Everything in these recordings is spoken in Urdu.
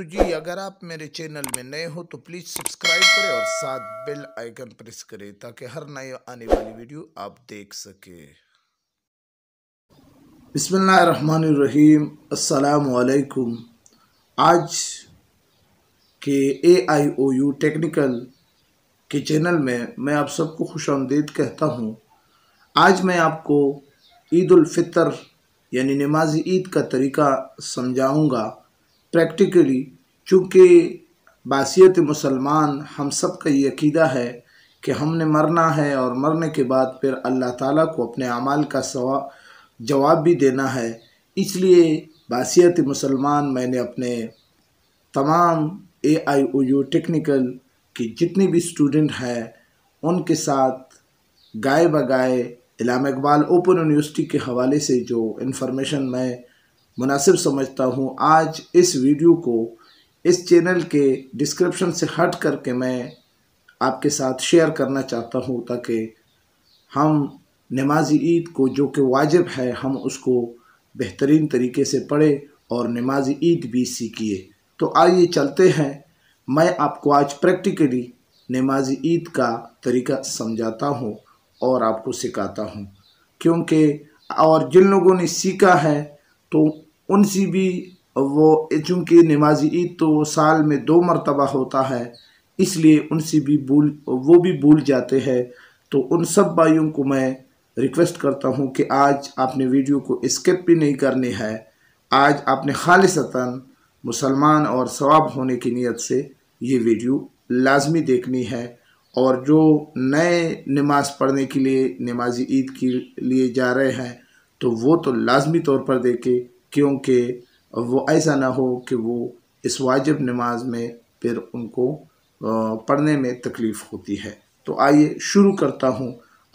تو جی اگر آپ میرے چینل میں نئے ہو تو پلیز سبسکرائب کریں اور ساتھ بیل آئیکن پریس کریں تاکہ ہر نئے آنے والی ویڈیو آپ دیکھ سکیں بسم اللہ الرحمن الرحیم السلام علیکم آج کے A I O U technical کے چینل میں میں آپ سب کو خوش آمدید کہتا ہوں آج میں آپ کو عید الفطر یعنی نمازی عید کا طریقہ سمجھاؤں گا پریکٹیکلی چونکہ باسیت مسلمان ہم سب کا یہ عقیدہ ہے کہ ہم نے مرنا ہے اور مرنے کے بعد پھر اللہ تعالیٰ کو اپنے اعمال کا جواب بھی دینا ہے اس لیے باسیت مسلمان میں نے اپنے تمام اے آئی او یو ٹیکنیکل کی جتنی بھی اسٹوڈنٹ ہیں ان کے ساتھ گائے بگائے علام علامہ اقبال اوپن یونیورسٹی کے حوالے سے جو انفارمیشن میں مناسب سمجھتا ہوں آج اس ویڈیو کو اس چینل کے ڈسکرپشن سے ہٹ کر کے میں آپ کے ساتھ شیئر کرنا چاہتا ہوں تاکہ ہم نماز عید کو جو کہ واجب ہے ہم اس کو بہترین طریقے سے پڑھیں اور نماز عید بھی سیکھیے تو آئیے چلتے ہیں میں آپ کو آج پریکٹیکلی نماز عید کا طریقہ سمجھاتا ہوں اور آپ کو سکھاتا ہوں کیونکہ اور جن لوگوں نے سیکھا ہے تو ان سی بھی وہ چونکہ نمازی عید تو سال میں دو مرتبہ ہوتا ہے اس لیے ان سے بھی بھول وہ بھی بھول جاتے ہیں تو ان سب بائیوں کو میں ریکویسٹ کرتا ہوں کہ آج آپ نے ویڈیو کو اسکپ بھی نہیں کرنی ہے آج آپ نے خالصتاً مسلمان اور ثواب ہونے کی نیت سے یہ ویڈیو لازمی دیکھنی ہے اور جو نئے نماز پڑھنے کے لیے نمازی عید کے لیے جا رہے ہیں تو وہ تو لازمی طور پر دیکھے کیونکہ وہ ایسا نہ ہو کہ وہ اس واجب نماز میں پھر ان کو پڑھنے میں تکلیف ہوتی ہے تو آئیے شروع کرتا ہوں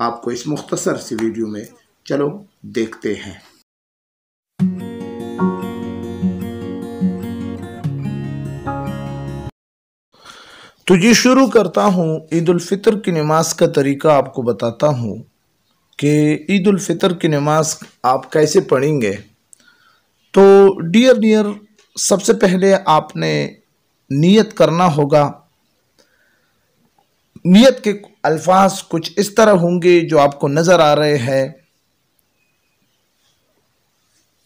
آپ کو اس مختصر سی ویڈیو میں چلو دیکھتے ہیں تو یہ شروع کرتا ہوں عید الفطر کی نماز کا طریقہ آپ کو بتاتا ہوں کہ عید الفطر کی نماز آپ کیسے پڑھیں گے تو ڈیئر ڈیئر سب سے پہلے آپ نے نیت کرنا ہوگا نیت کے الفاظ کچھ اس طرح ہوں گے جو آپ کو نظر آ رہے ہیں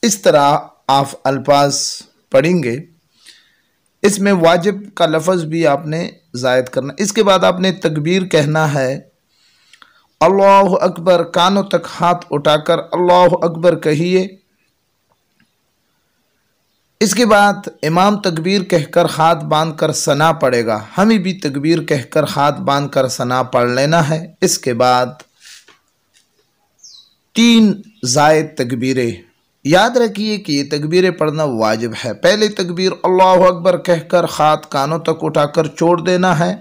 اس طرح آپ الفاظ پڑھیں گے اس میں واجب کا لفظ بھی آپ نے زائد کرنا اس کے بعد آپ نے تکبیر کہنا ہے اللہ اکبر کانوں تک ہاتھ اٹھا کر اللہ اکبر کہیے اس کے بعد امام تکبیر کہہ کر ہاتھ باندھ کر سنا پڑے گا ہمیں بھی تکبیر کہہ کر ہاتھ باندھ کر سنا پڑھ لینا ہے اس کے بعد تین زائد تکبیریں یاد رکھیے کہ یہ تکبیریں پڑھنا واجب ہے پہلے تکبیر اللہ اکبر کہہ کر ہاتھ کانوں تک اٹھا کر چھوڑ دینا ہے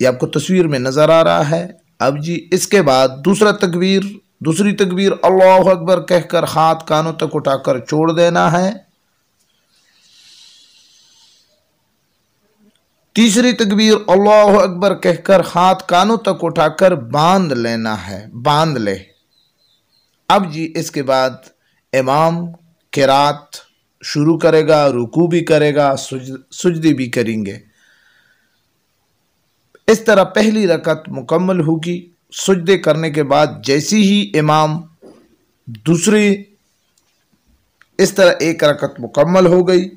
یہ آپ کو تصویر میں نظر آ رہا ہے اب جی اس کے بعد دوسرا تکبیر دوسری تکبیر اللہ اکبر کہہ کر ہاتھ کانوں تک اٹھا کر چھوڑ دینا ہے تیسری تکبیر اللہ اکبر کہہ کر ہاتھ کانوں تک اٹھا کر باندھ لینا ہے باندھ لے اب جی اس کے بعد امام کرات شروع کرے گا رکو بھی کرے گا سجدی بھی کریں گے اس طرح پہلی رکعت مکمل ہوگی سجدے کرنے کے بعد جیسی ہی امام دوسری اس طرح ایک رکعت مکمل ہو گئی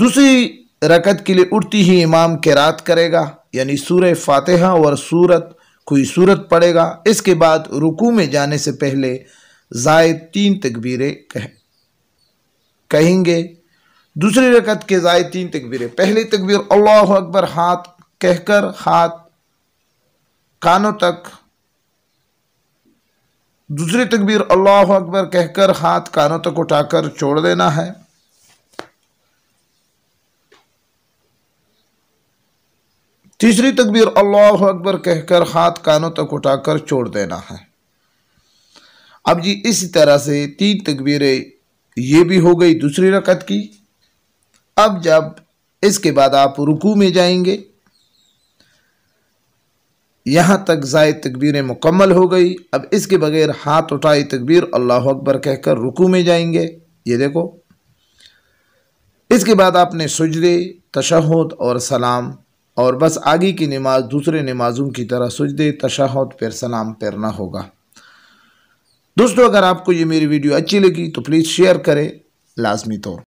دوسری رکعت کے لیے اٹھتی ہی امام کی کرے گا یعنی سورہ فاتحہ اور سورت کوئی سورت پڑے گا اس کے بعد رکو میں جانے سے پہلے زائد تین تکبیریں کہیں کہیں گے دوسری رکعت کے زائد تین تکبیریں پہلی تکبیر اللہ اکبر ہاتھ کہہ کر ہاتھ کانوں تک دوسری تکبیر اللہ اکبر کہہ کر ہاتھ کانوں تک اٹھا کر چھوڑ دینا ہے تیسری تکبیر اللہ اکبر کہہ کر ہاتھ کانوں تک اٹھا کر چھوڑ دینا ہے اب جی اسی طرح سے تین تکبیریں یہ بھی ہو گئی دوسری رکعت کی اب جب اس کے بعد آپ رکو میں جائیں گے یہاں تک ضائع تکبیریں مکمل ہو گئی اب اس کے بغیر ہاتھ اٹھائی تکبیر اللہ اکبر کہہ کر رکو میں جائیں گے یہ دیکھو اس کے بعد آپ نے سجدے تشہد اور سلام اور بس آگے کی نماز دوسرے نمازوں کی طرح سجدے تشہد پھر سلام تیرنا ہوگا دوستو اگر آپ کو یہ میری ویڈیو اچھی لگی تو پلیز شیئر کریں لازمی طور